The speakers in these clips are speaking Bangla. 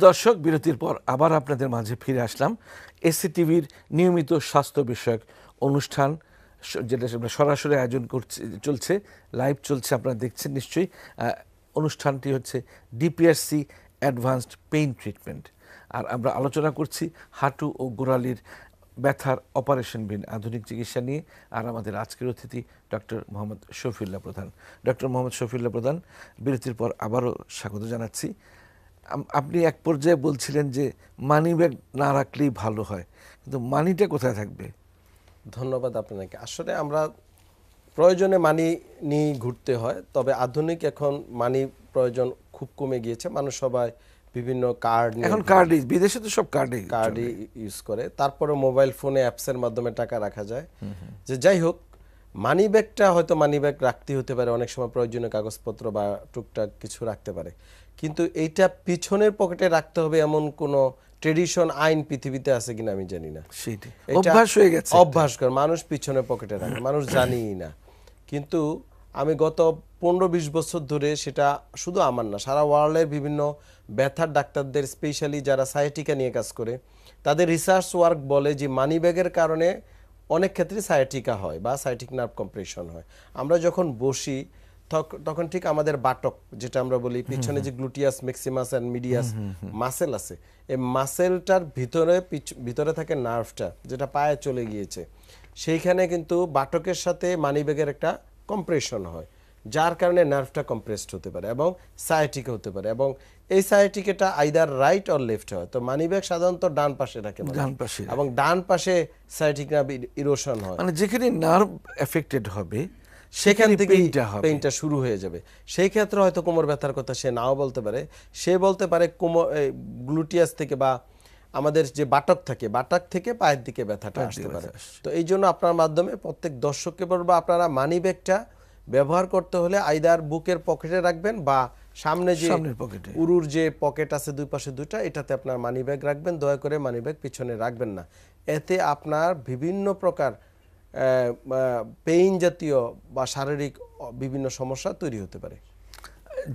প্রিয় দর্শক বিরতির পর আবার আপনাদের মাঝে ফিরে আসলাম এসসি টিভির নিয়মিত স্বাস্থ্য বিষয়ক অনুষ্ঠান যেটা আমরা সরাসরি আয়োজন করছি চলছে লাইভ চলছে আপনারা দেখছেন নিশ্চয়ই অনুষ্ঠানটি হচ্ছে ডিপিআরসি অ্যাডভান্সড পেইন ট্রিটমেন্ট আর আমরা আলোচনা করছি হাঁটু ও গোড়ালির ব্যথার অপারেশন বিন আধুনিক চিকিৎসা নিয়ে আর আমাদের আজকের অতিথি ডক্টর মোহাম্মদ শফিউল্লাহ প্রধান ডক্টর মোহাম্মদ শফিউল্লাহ প্রধান বিরতির পর আবারও স্বাগত জানাচ্ছি আপনি এক পর্যায়ে বলছিলেন যে মানি ব্যাগ না রাখলেই ভালো হয় কিন্তু মানিটা কোথায় থাকবে ধন্যবাদ আপনাকে আসলে আমরা প্রয়োজনে মানি নিয়ে ঘুরতে হয় তবে আধুনিক এখন মানি প্রয়োজন খুব কমে গিয়েছে মানুষ সবাই বিভিন্ন কার্ড এখন কার্ডই বিদেশে তো সব কার্ডই কার্ডই ইউজ করে তারপরে মোবাইল ফোনে অ্যাপসের মাধ্যমে টাকা রাখা যায় যে যাই হোক মানি ব্যাগটা হয়তো মানি ব্যাগ রাখতে হতে পারে অনেক সময় প্রয়োজনীয় কাগজপত্র বা টুকটাক কিছু রাখতে পারে কিন্তু এইটা পিছনের পকেটে রাখতে হবে এমন কোনো ট্রেডিশন আইন পৃথিবীতে আছে কিনা আমি জানি না অভ্যাস হয়ে গেছে অভ্যাস মানুষ পিছনে পকেটে রাখে মানুষ জানিই না কিন্তু আমি গত পনেরো বিশ বছর ধরে সেটা শুধু আমার না সারা ওয়ার্ল্ডের বিভিন্ন ব্যথার ডাক্তারদের স্পেশালি যারা সায়াটিকা নিয়ে কাজ করে তাদের রিসার্চ ওয়ার্ক বলে যে মানি ব্যাগের কারণে অনেক ক্ষেত্রে সায়াটিকা হয় বা সায়াটিক নার্ভ কম্প্রেশন হয় আমরা যখন বসি তখন ঠিক আমাদের বাটক যেটা আমরা বলি পিছনে যে gluteus maximus and medius muscle আছে এই মাসেলটার ভিতরে ভিতরে থাকে নার্ভটা যেটা পায়ে চলে গিয়েছে সেইখানে কিন্তু বাটকের সাথে মানিব্যাগের একটা কম্প্রেশন হয় যার কারণে নার্ভটা কম্প্রেসড হতে পারে এবং সায়াটিকা হতে পারে এবং এই সায়াটিকাটা আইদার রাইট অর লেফট হয় তো মানিব্যাগ সাধারণত ডান পাশে রাখে ডান পাশে এবং ডান পাশে সায়াটিকা ইরোশন হয় মানে যেখানে নার্ভ এফেক্টেড হবে সেখান থেকে পেইনটা শুরু হয়ে যাবে সেই ক্ষেত্রে হয়তো কোমর ব্যথার কথা সে নাও বলতে পারে সে বলতে পারে কোমর গ্লুটিয়াস থেকে বা আমাদের যে বাটক থাকে বাটক থেকে পায়ের দিকে ব্যথাটা আসতে পারে তো এই জন্য আপনার মাধ্যমে প্রত্যেক দর্শককে বলবো আপনারা মানি ব্যাগটা ব্যবহার করতে হলে আইদার বুকের পকেটে রাখবেন বা সামনে যে উরুর যে পকেট আছে দুই পাশে দুইটা এটাতে আপনার মানি ব্যাগ রাখবেন দয়া করে মানি ব্যাগ পিছনে রাখবেন না এতে আপনার বিভিন্ন প্রকার পেইন জাতীয় বা শারীরিক বিভিন্ন সমস্যা তৈরি হতে পারে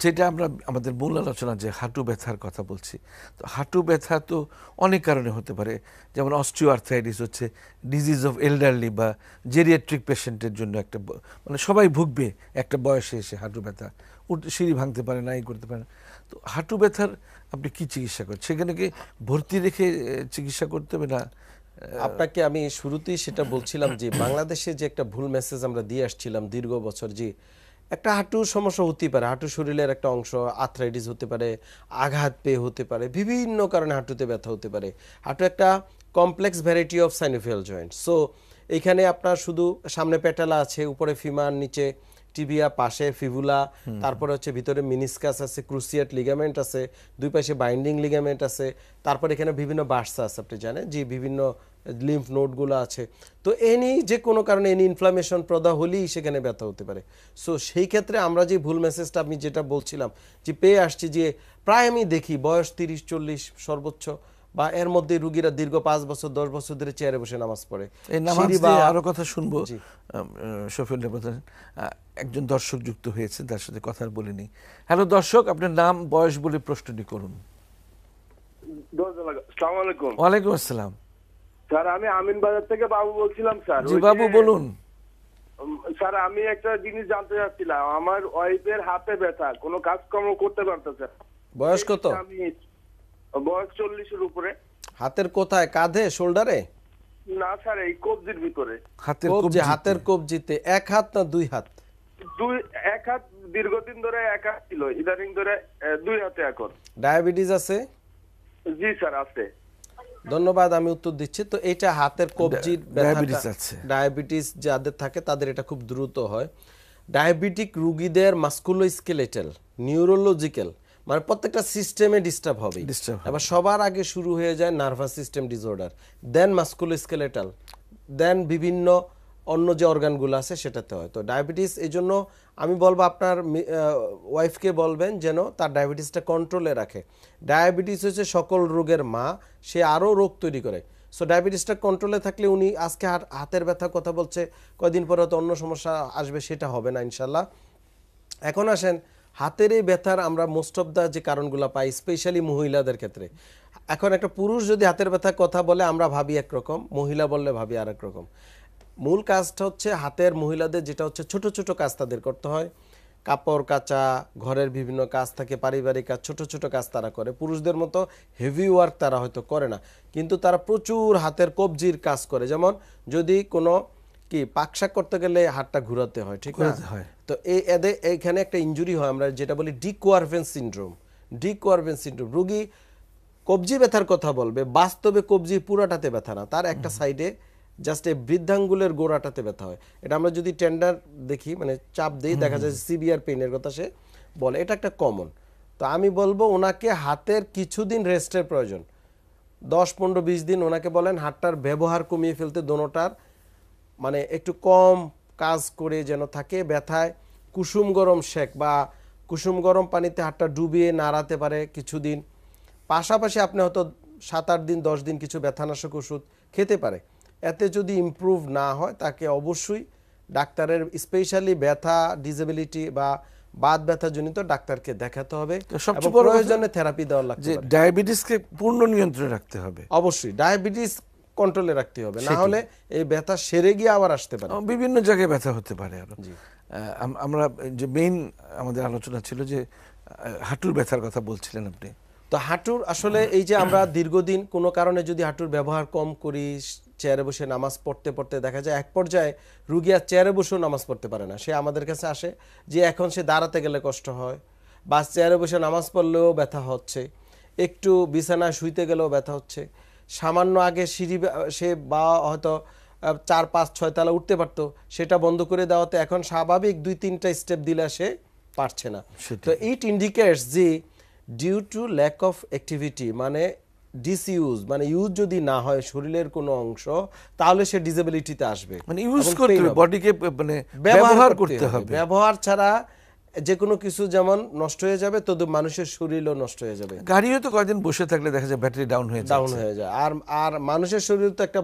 যেটা আমরা আমাদের মূল আলোচনা যে হাঁটু ব্যথার কথা বলছি তো হাঁটু ব্যথা তো অনেক কারণে হতে পারে যেমন আর্থাইটিস হচ্ছে ডিজিজ অফ এল্ডারলি বা জেরিয়াট্রিক পেশেন্টের জন্য একটা মানে সবাই ভুগবে একটা বয়সে এসে হাঁটু ব্যথা সিঁড়ি ভাঙতে পারে না করতে পারে না তো হাঁটু ব্যথার আপনি কি চিকিৎসা করছেন সেখানে কি ভর্তি রেখে চিকিৎসা করতে হবে না আপনাকে আমি শুরুতেই সেটা বলছিলাম যে বাংলাদেশে যে একটা ভুল মেসেজ আমরা দিয়ে আসছিলাম দীর্ঘ বছর যে একটা হাঁটু সমস্যা হতে পারে হাঁটু শরীরের একটা অংশ আর্থ্রাইটিস হতে পারে আঘাত পেয়ে হতে পারে বিভিন্ন কারণে হাঁটুতে ব্যথা হতে পারে হাঁটু একটা complex variety of synovial joint so এখানে আপনার শুধু সামনে পেটালা আছে উপরে ফিমার নিচে টিবিয়া পাশে ফিবুলা তারপরে হচ্ছে ভিতরে মিনিসকাস আছে ক্রুসিয়েট লিগামেন্ট আছে দুই পাশে বাইন্ডিং লিগামেন্ট আছে তারপর এখানে বিভিন্ন বার্সা আছে আপনি জানেন যে বিভিন্ন লিম্ফ নোটগুলো আছে তো এনি যে কোনো কারণে এনি ইনফ্লামেশন প্রদা হলেই সেখানে ব্যথা হতে পারে সো সেই ক্ষেত্রে আমরা যে ভুল মেসেজটা আমি যেটা বলছিলাম যে পেয়ে আসছি যে প্রায় আমি দেখি বয়স তিরিশ চল্লিশ সর্বোচ্চ বা এর মধ্যে রুগীরা দীর্ঘ পাঁচ বছর দশ বছর ধরে চেয়ারে বসে নামাজ পড়ে আরো কথা শুনবো শফিউল একজন দর্শক যুক্ত হয়েছে তার সাথে কথা বলিনি হ্যালো দর্শক আপনার নাম বয়স বলে প্রশ্নটি করুন ওয়ালাইকুম আসসালাম স্যার আমি আমিন বাজার থেকে বাবু বলছিলাম স্যার জি বাবু বলুন স্যার আমি একটা জিনিস জানতে চাচ্ছিলাম আমার ওয়াইফের হাতে ব্যথা কোনো কাজকর্ম করতে পারতেছে বয়স কত আমি বয়স চল্লিশের উপরে হাতের কোথায় কাঁধে শোল্ডারে না স্যার এই কবজির ভিতরে হাতের কবজি হাতের কবজিতে এক হাত না দুই হাত দুই এক হাত দীর্ঘদিন ধরে এক হাত ছিল ইদানিং ধরে দুই হাতে এখন ডায়াবেটিস আছে জি স্যার আছে ধন্যবাদ আমি উত্তর দিচ্ছি তো এটা হাতের কবজির ডায়াবেটিস আছে ডায়াবেটিস যাদের থাকে তাদের এটা খুব দ্রুত হয় ডায়াবেটিক রুগীদের মাস্কুলোস্কেলেটাল নিউরোলজিক্যাল মানে প্রত্যেকটা সিস্টেমে ডিস্টার্ব হবে এবার সবার আগে শুরু হয়ে যায় nervous system disorder then skeletal then বিভিন্ন অন্য যে অর্গানগুলো আছে সেটাতে হয় তো ডায়াবেটিস এই জন্য আমি বলবো আপনার ওয়াইফকে বলবেন যেন তার ডায়াবেটিসটা কন্ট্রোলে রাখে ডায়াবেটিস হচ্ছে সকল রোগের মা সে আরও রোগ তৈরি করে সো ডায়াবেটিসটা কন্ট্রোলে থাকলে উনি আজকে হাতের ব্যথা কথা বলছে কয়দিন পরে তো অন্য সমস্যা আসবে সেটা হবে না ইনশাল্লাহ এখন আসেন হাতের এই ব্যথার আমরা মোস্ট অফ দ্য যে কারণগুলো পাই স্পেশালি মহিলাদের ক্ষেত্রে এখন একটা পুরুষ যদি হাতের ব্যথার কথা বলে আমরা ভাবি একরকম মহিলা বললে ভাবি আর রকম মূল কাজটা হচ্ছে হাতের মহিলাদের যেটা হচ্ছে ছোট ছোট কাজ তাদের করতে হয় কাপড় কাচা ঘরের বিভিন্ন কাজ থাকে পারিবারিক কাজ ছোট ছোট কাজ তারা করে পুরুষদের মতো হেভি ওয়ার্ক তারা হয়তো করে না কিন্তু তারা প্রচুর হাতের কবজির কাজ করে যেমন যদি কোনো কি পাকশাক করতে গেলে হাতটা ঘুরাতে হয় ঠিক আছে তো এই এদের এইখানে একটা ইঞ্জুরি হয় আমরা যেটা বলি ডিকোয়ারভেন সিন্ড্রোম ডিকোয়ারভেন সিন্ড্রোম রুগী কবজি ব্যথার কথা বলবে বাস্তবে কবজি পুরাটাতে ব্যথা না তার একটা সাইডে জাস্ট এই বৃদ্ধাঙ্গুলের গোড়াটাতে ব্যথা হয় এটা আমরা যদি টেন্ডার দেখি মানে চাপ দিই দেখা যায় সিভিয়ার পেইনের কথা সে বলে এটা একটা কমন তো আমি বলবো ওনাকে হাতের কিছুদিন রেস্টের প্রয়োজন দশ পনেরো বিশ দিন ওনাকে বলেন হাতটার ব্যবহার কমিয়ে ফেলতে দোনোটার মানে একটু কম কাজ করে যেন থাকে ব্যথায় কুসুম গরম শেক বা কুসুম গরম পানিতে হাতটা ডুবিয়ে নাড়াতে পারে কিছুদিন পাশাপাশি আপনি হয়তো সাত আট দিন দশ দিন কিছু ব্যথানাশক ওষুধ খেতে পারে এতে যদি ইম্প্রুভ না হয় তাকে অবশ্যই ডাক্তারের স্পেশালি ব্যথা ডিসেবিলিটি বা বাত ব্যথা জনিত ডাক্তারকে দেখাতে হবে সবচেয়ে প্রয়োজনে থেরাপি দেওয়া লাগবে ডায়াবেটিসকে পূর্ণ নিয়ন্ত্রণে রাখতে হবে অবশ্যই ডায়াবেটিস কন্ট্রোলে রাখতে হবে না হলে এই ব্যথা সেরে গিয়ে আবার আসতে পারে বিভিন্ন জায়গায় ব্যথা হতে পারে আরো আমরা যে মেইন আমাদের আলোচনা ছিল যে হাঁটুর ব্যথার কথা বলছিলেন আপনি তো হাঁটুর আসলে এই যে আমরা দীর্ঘদিন কোনো কারণে যদি হাঁটুর ব্যবহার কম করি চেয়ারে বসে নামাজ পড়তে পড়তে দেখা যায় এক পর্যায়ে রুগী আর চেয়ারে বসেও নামাজ পড়তে পারে না সে আমাদের কাছে আসে যে এখন সে দাঁড়াতে গেলে কষ্ট হয় বা চেয়ারে বসে নামাজ পড়লেও ব্যথা হচ্ছে একটু বিছানায় শুইতে গেলেও ব্যথা হচ্ছে সামান্য আগে সিঁড়ি সে বা হয়তো চার পাঁচ ছয় তালা উঠতে পারতো সেটা বন্ধ করে দেওয়াতে এখন স্বাভাবিক দুই তিনটা স্টেপ দিলে সে পারছে না তো ইট ইন্ডিকেটস যে due to lack of activity মানে ডিসইউজ মানে ইউজ যদি না হয় শরীরের কোনো অংশ তাহলে সে ডিসএবিলিটিতে আসবে মানে ইউজ মানে করতে হবে বডিকে মানে ব্যবহার করতে হবে ব্যবহার ছাড়া যে কোনো কিছু যেমন নষ্ট হয়ে যাবে তদ মানুষের শরীরও নষ্ট হয়ে যাবে গাড়িও তো কয়েকদিন বসে থাকলে দেখা যায় ব্যাটারি ডাউন হয়ে ডাউন হয়ে যায় আর আর মানুষের শরীর তো একটা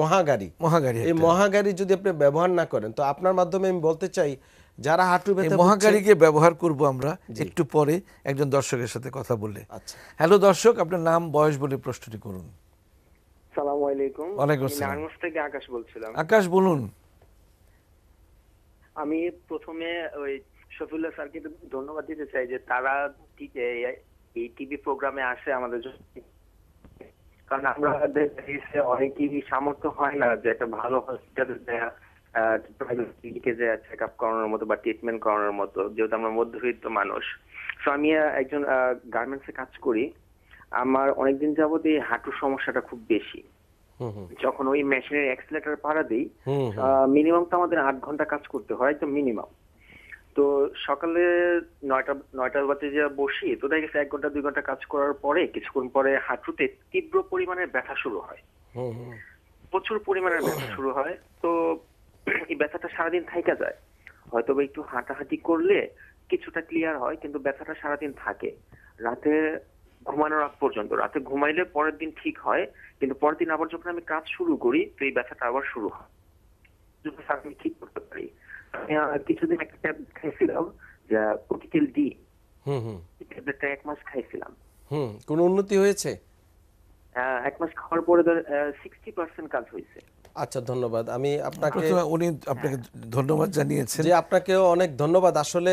মহাগাড়ি মহাগাড়ি এই মহাগাড়ি যদি আপনি ব্যবহার না করেন তো আপনার মাধ্যমে আমি বলতে চাই যারা হাঁটু ব্যথা মহাকারীকে ব্যবহার করব আমরা একটু পরে একজন দর্শকের সাথে কথা বললে আচ্ছা। হ্যালো দর্শক আপনার নাম বয়স বলে প্রশ্নটি করুন আলাইকুম ওয়ালাইকুম আসসালাম থেকে আকাশ বলছিলাম আকাশ বলুন আমি প্রথমে ওই শফিউল্লাহ স্যারকে ধন্যবাদ দিতে চাই যে তারা এই টিভি প্রোগ্রামে আসে আমাদের কারণ আমরা অনেক টিভি সামর্থ্য হয় না যে একটা ভালো হসপিটাল দেয়া প্রাইভেট চেক আপ করানোর মতো বা ট্রিটমেন্ট করানোর মতো যেহেতু আমরা মধ্যবিত্ত মানুষ তো আমি একজন গার্মেন্টসে কাজ করি আমার অনেকদিন যাবত এই হাঁটুর সমস্যাটা খুব বেশি যখন ওই মেশিনের এক্সিলেটার পাড়া দিই মিনিমাম তো আমাদের আট ঘন্টা কাজ করতে হয় তো মিনিমাম তো সকালে নয়টা নয়টার বাজে যা বসি তো দেখা এক ঘন্টা দুই ঘন্টা কাজ করার পরে কিছুক্ষণ পরে হাঁটুতে তীব্র পরিমাণের ব্যথা শুরু হয় প্রচুর পরিমাণের ব্যথা শুরু হয় তো এই ব্যথাটা সারাদিন থাইকা যায় হয়তো একটু হাঁটাহাঁটি করলে কিছুটা ক্লিয়ার হয় কিন্তু ব্যথাটা সারাদিন থাকে রাতে ঘুমানোর আগ পর্যন্ত রাতে ঘুমাইলে পরের দিন ঠিক হয় কিন্তু পরের দিন আবার যখন আমি কাজ শুরু করি তো এই ব্যথাটা আবার শুরু হয় আমি ঠিক করতে পারি কিছুদিন একটা ট্যাবলেট খাইছিলাম যা ডি ট্যাবলেটটা এক মাস খাইছিলাম কোনো উন্নতি হয়েছে এক মাস খাওয়ার পরে সিক্সটি পার্সেন্ট কাজ হয়েছে আচ্ছা ধন্যবাদ আমি আপনাকে উনি আপনাকে ধন্যবাদ জানিয়েছেন যে আপনাকেও অনেক ধন্যবাদ আসলে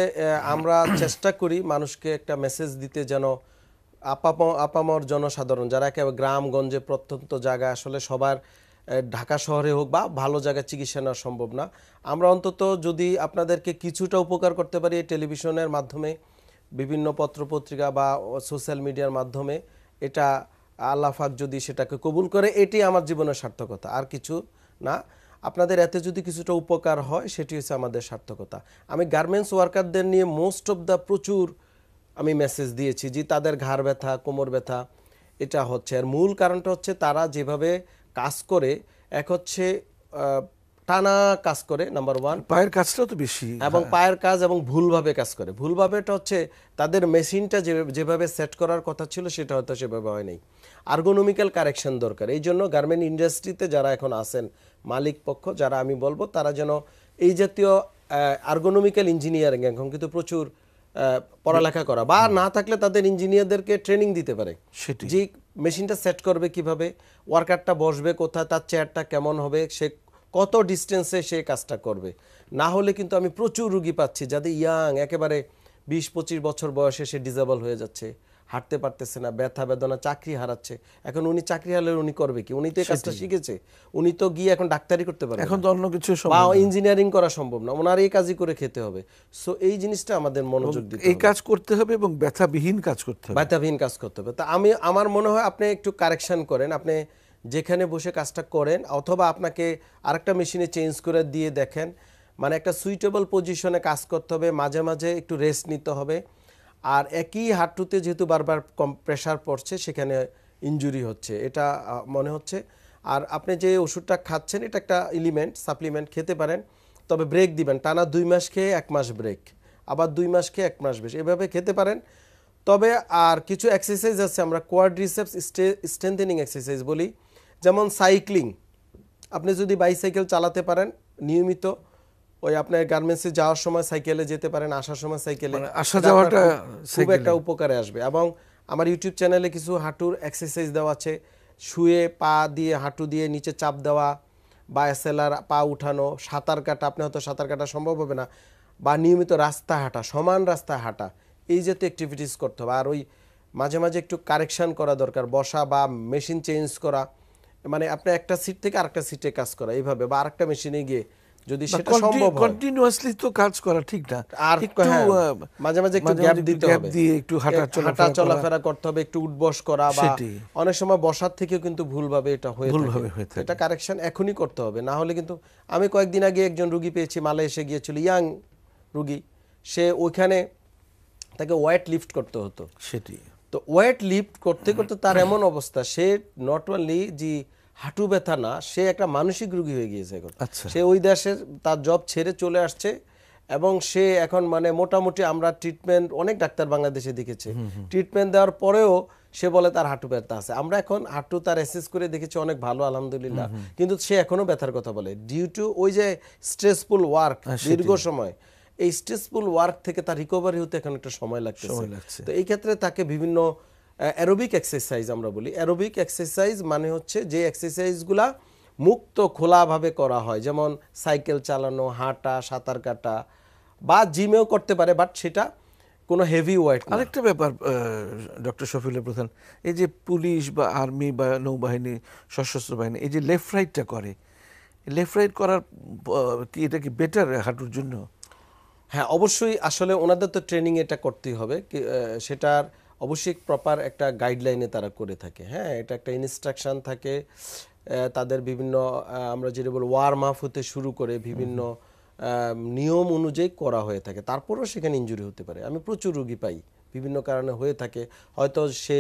আমরা চেষ্টা করি মানুষকে একটা মেসেজ দিতে যেন আপাম আপামর জনসাধারণ যারা একেবারে গ্রামগঞ্জে প্রত্যন্ত জায়গা আসলে সবার ঢাকা শহরে হোক বা ভালো জায়গায় চিকিৎসা নেওয়া সম্ভব না আমরা অন্তত যদি আপনাদেরকে কিছুটা উপকার করতে পারি এই টেলিভিশনের মাধ্যমে বিভিন্ন পত্রপত্রিকা বা সোশ্যাল মিডিয়ার মাধ্যমে এটা আল্লাহাক যদি সেটাকে কবুল করে এটি আমার জীবনের সার্থকতা আর কিছু না আপনাদের এতে যদি কিছুটা উপকার হয় সেটি হচ্ছে আমাদের সার্থকতা আমি গার্মেন্টস ওয়ার্কারদের নিয়ে মোস্ট অফ দ্য প্রচুর আমি মেসেজ দিয়েছি যে তাদের ঘাড় ব্যথা কোমর ব্যথা এটা হচ্ছে আর মূল কারণটা হচ্ছে তারা যেভাবে কাজ করে এক হচ্ছে টানা কাজ করে নাম্বার ওয়ান পায়ের কাজটা তো বেশি এবং হ্যাঁ। পায়ের কাজ এবং ভুলভাবে কাজ করে ভুলভাবেটা হচ্ছে তাদের মেশিনটা যেভাবে সেট করার কথা ছিল সেটা হয়তো সেভাবে হয় নাই আর্গোনমিক্যাল কারেকশন দরকার এই জন্য গার্মেন্ট ইন্ডাস্ট্রিতে যারা এখন আছেন মালিক পক্ষ যারা আমি বলবো তারা যেন এই জাতীয় আর্গোনমিক্যাল ইঞ্জিনিয়ারিং এখন কিন্তু প্রচুর পড়ালেখা করা বা না থাকলে তাদের ইঞ্জিনিয়ারদেরকে ট্রেনিং দিতে পারে যে মেশিনটা সেট করবে কিভাবে ওয়ার্কারটা বসবে কোথায় তার চেয়ারটা কেমন হবে সে কত ডিস্টেন্সে সে কাজটা করবে না হলে কিন্তু আমি প্রচুর রুগী পাচ্ছি যাদের ইয়াং একেবারে বিশ পঁচিশ বছর বয়সে সে ডিজেবল হয়ে যাচ্ছে হাঁটতে পারতেছে না ব্যথা বেদনা চাকরি হারাচ্ছে এখন উনি চাকরি হারলে উনি করবে কি উনি তো কাজটা শিখেছে উনি তো গিয়ে এখন ডাক্তারি করতে পারবে এখন তো অন্য কিছু বা ইঞ্জিনিয়ারিং করা সম্ভব না ওনার এই কাজই করে খেতে হবে সো এই জিনিসটা আমাদের মনোযোগ দিতে এই কাজ করতে হবে এবং ব্যথাবিহীন কাজ করতে হবে ব্যথাবিহীন কাজ করতে হবে তা আমি আমার মনে হয় আপনি একটু কারেকশন করেন আপনি যেখানে বসে কাজটা করেন অথবা আপনাকে আরেকটা মেশিনে চেঞ্জ করে দিয়ে দেখেন মানে একটা সুইটেবল পজিশনে কাজ করতে হবে মাঝে মাঝে একটু রেস্ট নিতে হবে আর একই হাঁটুতে যেহেতু বারবার কম প্রেশার পড়ছে সেখানে ইঞ্জুরি হচ্ছে এটা মনে হচ্ছে আর আপনি যে ওষুধটা খাচ্ছেন এটা একটা এলিমেন্ট সাপ্লিমেন্ট খেতে পারেন তবে ব্রেক দিবেন টানা দুই মাস খেয়ে এক মাস ব্রেক আবার দুই মাস খেয়ে এক মাস বেশ এভাবে খেতে পারেন তবে আর কিছু এক্সারসাইজ আছে আমরা কোয়ার্ড রিসেপস স্ট্রেন্থেনিং এক্সারসাইজ বলি যেমন সাইক্লিং আপনি যদি বাইসাইকেল চালাতে পারেন নিয়মিত ওই আপনার গার্মেন্টসে যাওয়ার সময় সাইকেলে যেতে পারেন আসার সময় সাইকেলে মানে আসা যাওয়াটা খুব একটা উপকারে আসবে এবং আমার ইউটিউব চ্যানেলে কিছু হাঁটুর এক্সারসাইজ দেওয়া আছে শুয়ে পা দিয়ে হাঁটু দিয়ে নিচে চাপ দেওয়া বা এসেলার পা উঠানো সাঁতার কাটা আপনি হয়তো সাঁতার কাটা সম্ভব হবে না বা নিয়মিত রাস্তা হাঁটা সমান রাস্তা হাঁটা এই জাতীয় অ্যাক্টিভিটিস করতে হবে আর ওই মাঝে মাঝে একটু কারেকশান করা দরকার বসা বা মেশিন চেঞ্জ করা মানে আপনি একটা সিট থেকে আরেকটা সিটে কাজ করা এইভাবে বা আরেকটা মেশিনে গিয়ে যদি সেটা সম্ভব কন্টিনিউয়াসলি তো কাজ করা ঠিক না আর একটু হ্যাঁ, মাঝে মাঝে একটু গ্যাপ দিতে হবে দিয়ে একটু হাঁটা হাঁটা চলাফেরা করতে হবে একটু উঠবস করা বা অনেক সময় বসার থেকে কিন্তু ভুলভাবে এটা হয়ে থাকে এটা কারেকশন এখনই করতে হবে না হলে কিন্তু আমি কয়েকদিন আগে একজন রুগী পেয়েছি মালে এসে গিয়েছিল ইয়াং রুগী সে ওইখানে তাকে ওয়েট লিফট করতে হতো সেটি তো ওয়েট লিফট করতে করতে তার এমন অবস্থা সে নট অনলি যে হাঁটু ব্যথা না সে একটা মানসিক রোগী হয়ে গিয়েছে এখন আচ্ছা। সে ওই দেশের তার জব ছেড়ে চলে আসছে এবং সে এখন মানে মোটামুটি আমরা ট্রিটমেন্ট অনেক ডাক্তার বাংলাদেশে দেখেছে ট্রিটমেন্ট দেওয়ার পরেও সে বলে তার হাঁটু ব্যথা আছে আমরা এখন হাঁটু তার অ্যাসেস করে দেখেছি অনেক ভালো আলহামদুলিল্লাহ কিন্তু সে এখনো ব্যথার কথা বলে ডিউ টু ওই যে স্ট্রেসফুল হ্যাঁ, ওয়ার্ক দীর্ঘ সময় এই স্ট্রেসফুল ওয়ার্ক থেকে তার রিকভারি হতে এখন একটা সময় লাগছে তো এই ক্ষেত্রে তাকে বিভিন্ন অ্যারোবিক এক্সারসাইজ আমরা বলি অ্যারোবিক এক্সারসাইজ মানে হচ্ছে যে এক্সারসাইজগুলা মুক্ত খোলাভাবে করা হয় যেমন সাইকেল চালানো হাঁটা সাঁতার কাটা বা জিমেও করতে পারে বাট সেটা কোনো হেভি ওয়েট আরেকটা ব্যাপার ডক্টর শফিউল্লাহ প্রধান এই যে পুলিশ বা আর্মি বা নৌবাহিনী সশস্ত্র বাহিনী এই যে লেফট রাইটটা করে লেফট রাইট করার কি এটা কি বেটার হাঁটুর জন্য হ্যাঁ অবশ্যই আসলে ওনাদের তো ট্রেনিং এটা করতেই হবে সেটার অবশ্যই প্রপার একটা গাইডলাইনে তারা করে থাকে হ্যাঁ এটা একটা ইনস্ট্রাকশান থাকে তাদের বিভিন্ন আমরা যেটা বল ওয়ার্ম আপ হতে শুরু করে বিভিন্ন নিয়ম অনুযায়ী করা হয়ে থাকে তারপরেও সেখানে ইঞ্জুরি হতে পারে আমি প্রচুর রুগী পাই বিভিন্ন কারণে হয়ে থাকে হয়তো সে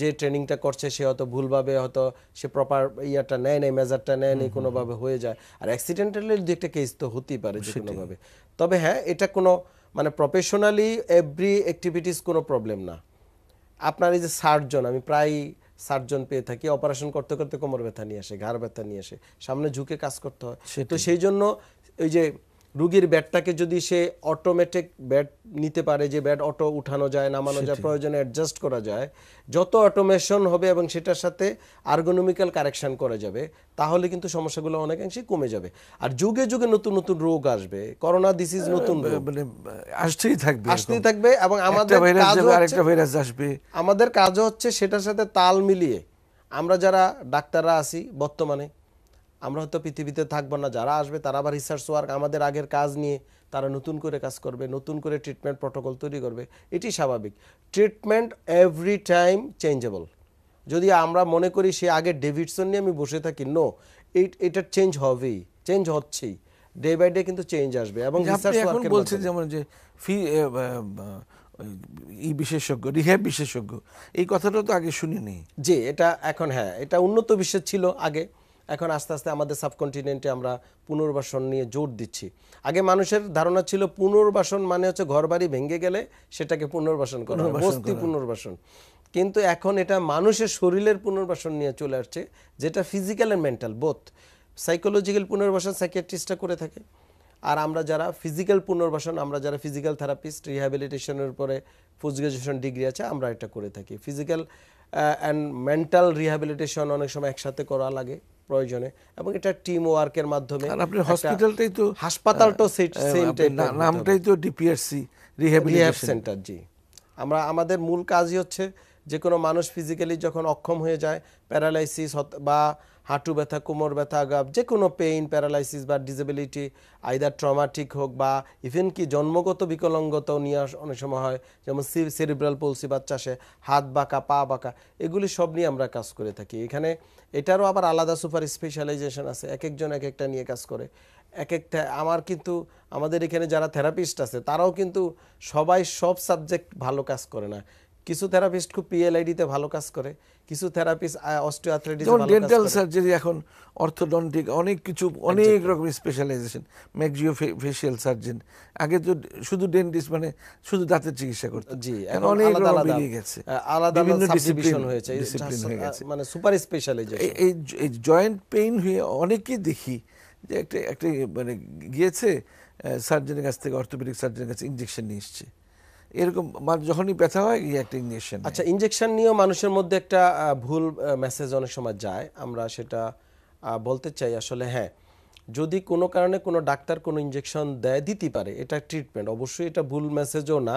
যে ট্রেনিংটা করছে সে হয়তো ভুলভাবে হয়তো সে প্রপার ইয়াটা নেয় নেই মেজারটা নেয় নেই কোনোভাবে হয়ে যায় আর অ্যাক্সিডেন্টালি দু একটা কেস তো হতেই পারে যে কোনোভাবে তবে হ্যাঁ এটা কোনো মানে প্রফেশনালি এভরি অ্যাক্টিভিটিস কোনো প্রবলেম না আপনার এই যে সার্জন আমি প্রায় সার্জন পেয়ে থাকি অপারেশন করতে করতে কোমর ব্যথা নিয়ে আসে ঘাড় ব্যথা নিয়ে আসে সামনে ঝুঁকে কাজ করতে হয় তো সেই জন্য ওই যে রুগীর ব্যাটটাকে যদি সে অটোমেটিক ব্যাট নিতে পারে যে ব্যাট অটো উঠানো যায় নামানো যায় প্রয়োজনে অ্যাডজাস্ট করা যায় যত অটোমেশন হবে এবং সেটার সাথে আর্গোনমিক্যাল কারেকশন করা যাবে তাহলে কিন্তু সমস্যাগুলো অনেকাংশে কমে যাবে আর যুগে যুগে নতুন নতুন রোগ আসবে করোনা দিস ইজ নতুন মানে আসতেই থাকবে আসতেই থাকবে এবং আমাদের আরেকটা ভাইরাস আসবে আমাদের কাজ হচ্ছে সেটার সাথে তাল মিলিয়ে আমরা যারা ডাক্তাররা আছি বর্তমানে আমরা হয়তো পৃথিবীতে থাকবো না যারা আসবে তারা আবার রিসার্চ ওয়ার্ক আমাদের আগের কাজ নিয়ে তারা নতুন করে কাজ করবে নতুন করে ট্রিটমেন্ট প্রটোকল তৈরি করবে এটি স্বাভাবিক ট্রিটমেন্ট এভরি টাইম চেঞ্জেবল যদি আমরা মনে করি সে আগে ডেভিডসন নিয়ে আমি বসে থাকি নো এটা চেঞ্জ হবেই চেঞ্জ হচ্ছেই ডে বাই ডে কিন্তু চেঞ্জ আসবে এবং বলছেন যেমন যে ফি ই বিশেষজ্ঞ রিহ্যাব বিশেষজ্ঞ এই কথাটা তো আগে শুনিনি যে এটা এখন হ্যাঁ এটা উন্নত বিশ্বের ছিল আগে এখন আস্তে আস্তে আমাদের সাবকন্টিনেন্টে আমরা পুনর্বাসন নিয়ে জোর দিচ্ছি আগে মানুষের ধারণা ছিল পুনর্বাসন মানে হচ্ছে ঘরবাড়ি ভেঙে গেলে সেটাকে পুনর্বাসন করা বস্তি পুনর্বাসন কিন্তু এখন এটা মানুষের শরীরের পুনর্বাসন নিয়ে চলে আসছে যেটা physical and mental both psychological পুনর্বাসন সাইকেট্রিস্টটা করে থাকে আর আমরা যারা ফিজিক্যাল পুনর্বাসন আমরা যারা ফিজিক্যাল থেরাপিস্ট রিহ্যাবিলিটেশনের উপরে পোস্ট গ্রাজুয়েশন ডিগ্রি আছে আমরা এটা করে থাকি ফিজিক্যাল অ্যান্ড মেন্টাল রিহ্যাবিলিটেশন অনেক সময় একসাথে করা লাগে প্রয়োজনে এবং এটা টিম ওয়ার্কের মাধ্যমে আর আপনি হসপিটালটাই তো হাসপাতালটাও সেন্টার নামটাই তো ডিপিআরসি রিহ্যাবিলিটেশন সেন্টার জি আমরা আমাদের মূল কাজই হচ্ছে যে কোনো মানুষ ফিজিক্যালি যখন অক্ষম হয়ে যায় প্যারালাইসিস বা হাঁটু ব্যথা কোমর ব্যথা আঘাত যে কোনো পেইন প্যারালাইসিস বা ডিসেবিলিটি আইদার ট্রমাটিক হোক বা ইভেন কি জন্মগত বিকলঙ্গতাও নিয়ে অনেক সময় হয় যেমন সেরিব্রাল পলসি বাচ্চাসে হাত বাঁকা পা বাঁকা এগুলি সব নিয়ে আমরা কাজ করে থাকি এখানে এটারও আবার আলাদা সুপার স্পেশালাইজেশন আছে এক একজন এক একটা নিয়ে কাজ করে এক একটা আমার কিন্তু আমাদের এখানে যারা থেরাপিস্ট আছে তারাও কিন্তু সবাই সব সাবজেক্ট ভালো কাজ করে না কিছু থেরাপিস্ট খুব পিএলআইডিতে ভালো কাজ করে কিছু থেরাপিস্ট অস্টিওআর্থ্রাইটিস করে ডেন্টাল সার্জারি এখন অর্থোডন্টিক অনেক কিছু অনেক রকম স্পেশালাইজেশন ম্যাকজিও ফেশিয়াল সার্জন আগে তো শুধু ডেন্টিস্ট মানে শুধু দাঁতের চিকিৎসা করতো জি এখন অনেক আলাদা বেরিয়ে গেছে আলাদা বিভিন্ন ডিসিপ্লিন হয়েছে ডিসিপ্লিন হয়ে গেছে মানে সুপার স্পেশালাইজেশন এই জয়েন্ট পেইন হয়ে অনেকেই দেখি যে একটা একটা মানে গিয়েছে সার্জনের কাছ থেকে অর্থোপেডিক সার্জনের কাছে ইনজেকশন নিয়ে এসছে এরকম মানে যখনই ব্যথা হয় একটা ইঞ্জেকশন আচ্ছা ইঞ্জেকশন নিয়েও মানুষের মধ্যে একটা ভুল মেসেজ অনেক সময় যায় আমরা সেটা বলতে চাই আসলে হ্যাঁ যদি কোনো কারণে কোনো ডাক্তার কোনো ইঞ্জেকশন দেয় দিতে পারে এটা ট্রিটমেন্ট অবশ্যই এটা ভুল মেসেজও না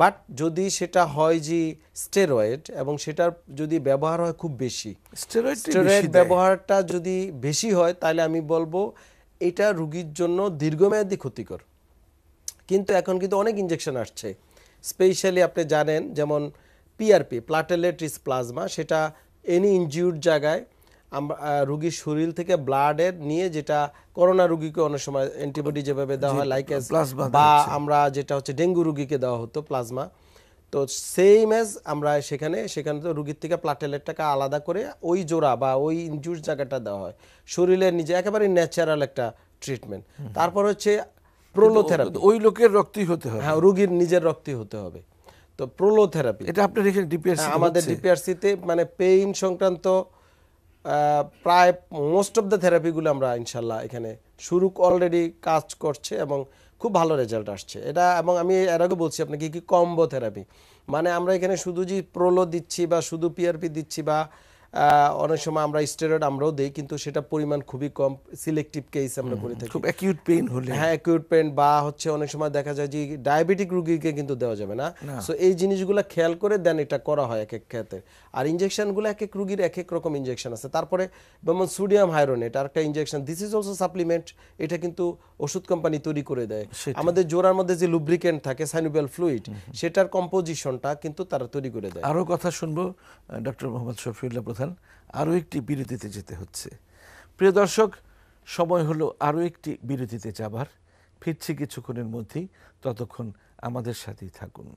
বাট যদি সেটা হয় যে স্টেরয়েড এবং সেটার যদি ব্যবহার হয় খুব বেশি স্টেরয়েড স্টেরয়েড ব্যবহারটা যদি বেশি হয় তাহলে আমি বলবো এটা রুগীর জন্য দীর্ঘমেয়াদী ক্ষতিকর কিন্তু এখন কিন্তু অনেক ইঞ্জেকশন আসছে স্পেশালি আপনি জানেন যেমন পিআরপি প্লাটেলেট প্লাজমা সেটা এনি ইনজিউর্ড জায়গায় আমরা রুগীর শরীর থেকে ব্লাডের নিয়ে যেটা করোনা রুগীকে অনেক সময় অ্যান্টিবডি যেভাবে দেওয়া হয় লাইক বা আমরা যেটা হচ্ছে ডেঙ্গু রুগীকে দেওয়া হতো প্লাজমা তো সেম অ্যাজ আমরা সেখানে সেখানে তো রুগীর থেকে প্লাটেলেটটাকে আলাদা করে ওই জোড়া বা ওই ইনজুর জায়গাটা দেওয়া হয় শরীরের নিজে একেবারে ন্যাচারাল একটা ট্রিটমেন্ট তারপর হচ্ছে প্রোলোথেরাপি ওই লোকের রক্তই হতে হবে হ্যাঁ রোগীর নিজের রক্তই হতে হবে তো প্রোলোথেরাপি এটা আপনার এখানে ডিপিআরসি হ্যাঁ, আমাদের ডিপিআরসিতে মানে পেইন সংক্রান্ত প্রায় মোস্ট অফ দ্য থেরাপিগুলো আমরা ইনশাল্লাহ এখানে শুরু অলরেডি কাজ করছে এবং খুব ভালো রেজাল্ট আসছে এটা এবং আমি এর আগে বলছি আপনাকে কি কম্বো থেরাপি মানে আমরা এখানে শুধু যে প্রোলো দিচ্ছি বা শুধু পিআরপি দিচ্ছি বা অনেক সময় আমরা স্টেরয়েড আমরাও দিই কিন্তু সেটা পরিমাণ খুবই কম সিলেক্টিভ কেস আমরা করে থাকি খুব অ্যাকিউট পেইন হলে হ্যাঁ অ্যাকিউট পেইন বা হচ্ছে অনেক সময় দেখা যায় যে ডায়াবেটিক রোগীকে কিন্তু দেওয়া যাবে না সো এই জিনিসগুলো খেয়াল করে দেন এটা করা হয় এক এক ক্ষেত্রে আর ইনজেকশনগুলো এক এক রোগীর এক এক রকম ইনজেকশন আছে তারপরে যেমন সোডিয়াম হাইরোনেট আর একটা injection this is also supplement এটা কিন্তু ওষুধ কোম্পানি তৈরি করে দেয় আমাদের জোড়ার মধ্যে যে লুব্রিকেন্ট থাকে সাইনুবেল ফ্লুইড সেটার কম্পোজিশনটা কিন্তু তারা তৈরি করে দেয় আরও কথা শুনবো ডক্টর মোহাম্মদ শফিউল্লাহ প্রধান অবস্থান আরও একটি বিরতিতে যেতে হচ্ছে প্রিয় দর্শক সময় হলো আরও একটি বিরতিতে যাবার ফিরছি কিছুক্ষণের মধ্যেই ততক্ষণ আমাদের সাথেই থাকুন